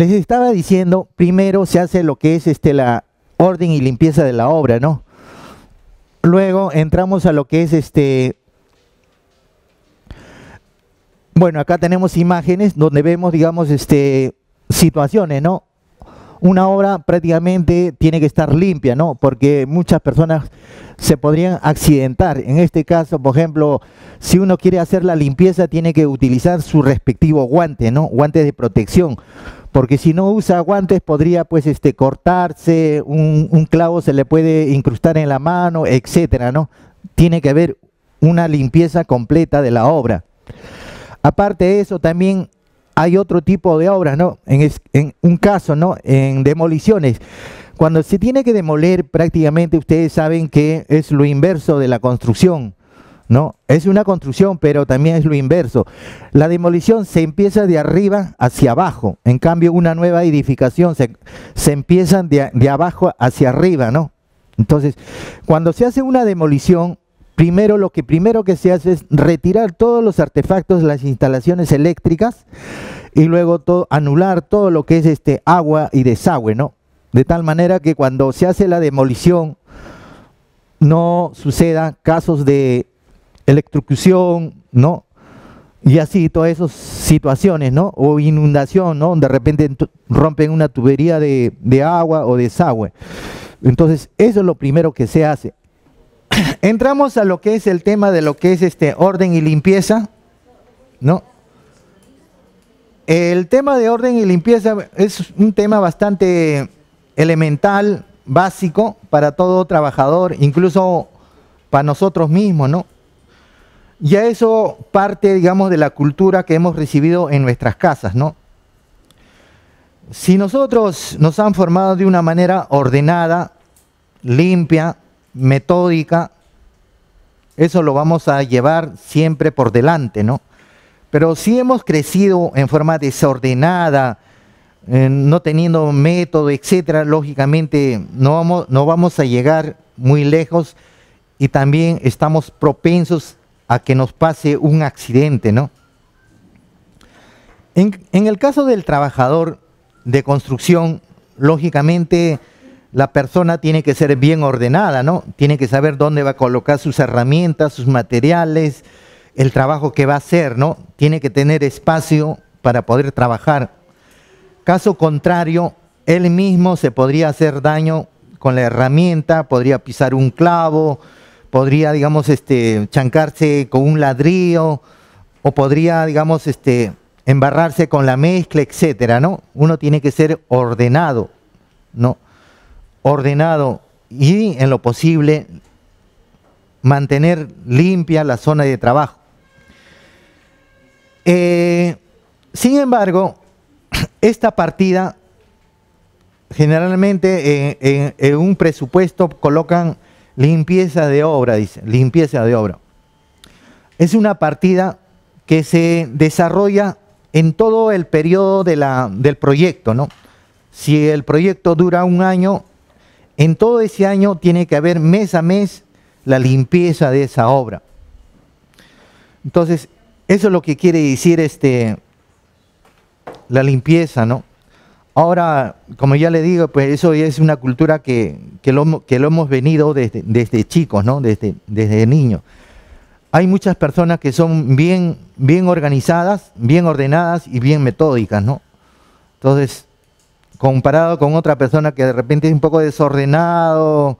Les estaba diciendo, primero se hace lo que es este, la orden y limpieza de la obra, ¿no? Luego entramos a lo que es este... Bueno, acá tenemos imágenes donde vemos, digamos, este, situaciones, ¿no? Una obra prácticamente tiene que estar limpia, ¿no? Porque muchas personas se podrían accidentar. En este caso, por ejemplo, si uno quiere hacer la limpieza, tiene que utilizar su respectivo guante, ¿no? Guantes de protección porque si no usa guantes podría pues este cortarse, un, clavo se le puede incrustar en la mano, etcétera, ¿no? Tiene que haber una limpieza completa de la obra. Aparte de eso, también hay otro tipo de obras, ¿no? En, en, un caso, ¿no? En demoliciones. Cuando se tiene que demoler, prácticamente ustedes saben que es lo inverso de la construcción. Es una construcción, pero también es lo inverso. La demolición se empieza de arriba hacia abajo, en cambio una nueva edificación se, se empieza de, de abajo hacia arriba, ¿no? Entonces, cuando se hace una demolición, primero lo que primero que se hace es retirar todos los artefactos, las instalaciones eléctricas y luego anular todo lo que es este agua y desagüe, ¿no? De tal manera que cuando se hace la demolición no suceda casos de electrocución, ¿no? Y así, todas esas situaciones, ¿no? O inundación, ¿no? De repente rompen una tubería de, de agua o desagüe. Entonces, eso es lo primero que se hace. Entramos a lo que es el tema de lo que es este orden y limpieza, ¿no? El tema de orden y limpieza es un tema bastante elemental, básico para todo trabajador, incluso para nosotros mismos, ¿no? a eso parte, digamos, de la cultura que hemos recibido en nuestras casas, ¿no? Si nosotros nos han formado de una manera ordenada, limpia, metódica, eso lo vamos a llevar siempre por delante, ¿no? Pero si hemos crecido en forma desordenada, eh, no teniendo método, etcétera, lógicamente no vamos, no vamos a llegar muy lejos y también estamos propensos a que nos pase un accidente, ¿no? En, el caso del trabajador de construcción, lógicamente la persona tiene que ser bien ordenada, ¿no? Tiene que saber dónde va a colocar sus herramientas, sus materiales, el trabajo que va a hacer, ¿no? Tiene que tener espacio para poder trabajar. Caso contrario, él mismo se podría hacer daño con la herramienta, podría pisar un clavo, podría, digamos, este, chancarse con un ladrillo o podría, digamos, este, embarrarse con la mezcla, etcétera, ¿no? Uno tiene que ser ordenado, ¿no? Ordenado y en lo posible mantener limpia la zona de trabajo. Eh, sin embargo, esta partida generalmente eh, eh, en un presupuesto colocan Limpieza de obra, dice, limpieza de obra. Es una partida que se desarrolla en todo el periodo de la, del proyecto, ¿no? Si el proyecto dura un año, en todo ese año tiene que haber mes a mes la limpieza de esa obra. Entonces, eso es lo que quiere decir este, la limpieza, ¿no? Ahora, como ya le digo, pues eso es una cultura que, que, lo, hemos venido desde, chicos, ¿no? Desde, desde niños. Hay muchas personas que son bien, bien organizadas, bien ordenadas y bien metódicas, ¿no? Entonces, comparado con otra persona que de repente es un poco desordenado,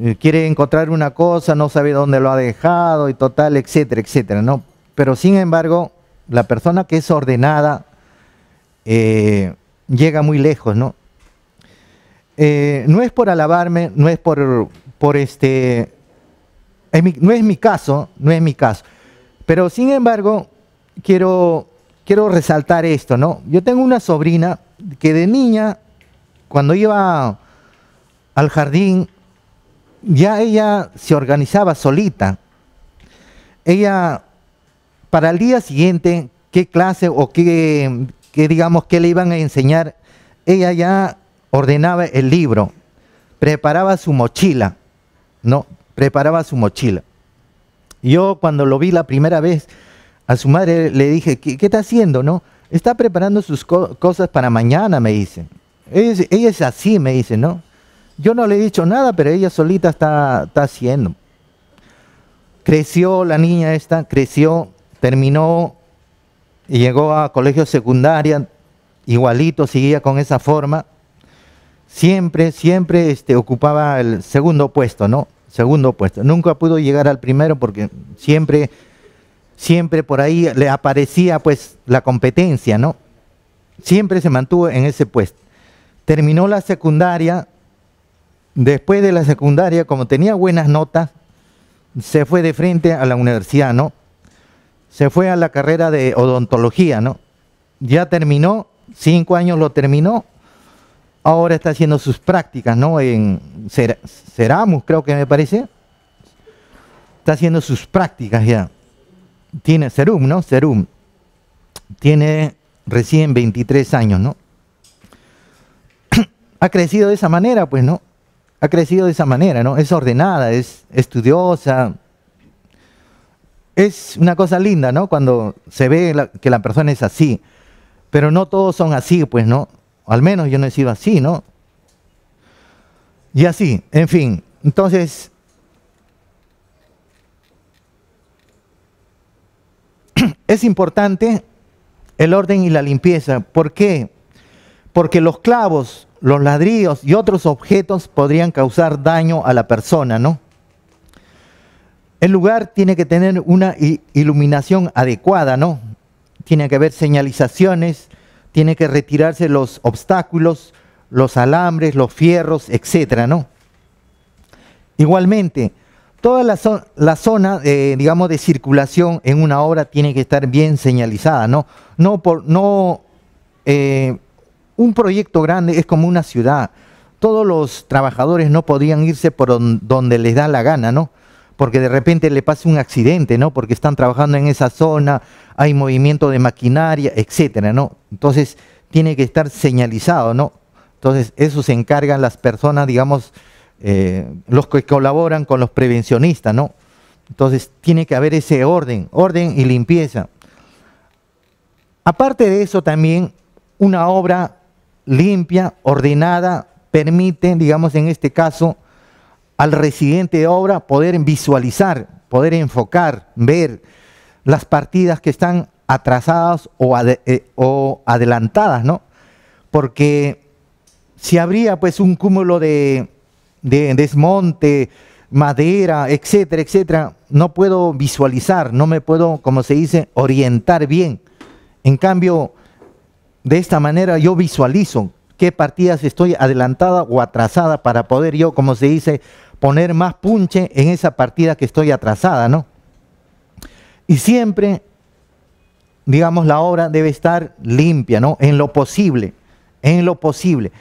eh, quiere encontrar una cosa, no sabe dónde lo ha dejado y total, etcétera, etcétera, ¿no? Pero sin embargo, la persona que es ordenada, eh, llega muy lejos, ¿no? Eh, no es por alabarme, no es por, por este, no es mi caso, no es mi caso. Pero sin embargo, quiero, quiero resaltar esto, ¿no? Yo tengo una sobrina que de niña, cuando iba al jardín, ya ella se organizaba solita. Ella, para el día siguiente, qué clase o qué, que digamos que le iban a enseñar, ella ya ordenaba el libro, preparaba su mochila, ¿no? Preparaba su mochila. Yo cuando lo vi la primera vez, a su madre le dije, ¿qué, está haciendo, no? Está preparando sus cosas para mañana, me dice. Ella, es así, me dice, ¿no? Yo no le he dicho nada, pero ella solita está, está haciendo. Creció la niña esta, creció, terminó y llegó a colegio secundaria, igualito, seguía con esa forma. Siempre, siempre este, ocupaba el segundo puesto, ¿no? Segundo puesto. Nunca pudo llegar al primero porque siempre, siempre por ahí le aparecía pues la competencia, ¿no? Siempre se mantuvo en ese puesto. Terminó la secundaria. Después de la secundaria, como tenía buenas notas, se fue de frente a la universidad, ¿no? se fue a la carrera de odontología, ¿no? Ya terminó, cinco años lo terminó, ahora está haciendo sus prácticas, ¿no? En Ceramus, creo que me parece. Está haciendo sus prácticas ya. Tiene Serum, ¿no? Serum. Tiene recién 23 años, ¿no? ha crecido de esa manera, pues, ¿no? Ha crecido de esa manera, ¿no? Es ordenada, es estudiosa, es una cosa linda, ¿no? Cuando se ve que la persona es así. Pero no todos son así, pues, ¿no? Al menos yo no he sido así, ¿no? Y así, en fin. Entonces, es importante el orden y la limpieza. ¿Por qué? Porque los clavos, los ladrillos y otros objetos podrían causar daño a la persona, ¿no? El lugar tiene que tener una iluminación adecuada, ¿no? Tiene que haber señalizaciones, tiene que retirarse los obstáculos, los alambres, los fierros, etcétera, ¿no? Igualmente, toda la, zona, eh, digamos, de circulación en una obra tiene que estar bien señalizada, ¿no? No por, no, eh, un proyecto grande es como una ciudad. Todos los trabajadores no podían irse por donde les da la gana, ¿no? porque de repente le pase un accidente, ¿no? Porque están trabajando en esa zona, hay movimiento de maquinaria, etcétera, ¿no? Entonces tiene que estar señalizado, ¿no? Entonces eso se encargan las personas, digamos, eh, los que colaboran con los prevencionistas, ¿no? Entonces tiene que haber ese orden, orden y limpieza. Aparte de eso también, una obra limpia, ordenada, permite, digamos en este caso, al residente de obra poder visualizar, poder enfocar, ver las partidas que están atrasadas eh, o, adelantadas, ¿no? Porque si habría pues un cúmulo de, de desmonte, madera, etcétera, etcétera, no puedo visualizar, no me puedo, como se dice, orientar bien. En cambio, de esta manera yo visualizo qué partidas estoy adelantada o atrasada para poder yo, como se dice, poner más punche en esa partida que estoy atrasada, ¿no? Y siempre, digamos, la obra debe estar limpia, ¿no? En lo posible, en lo posible.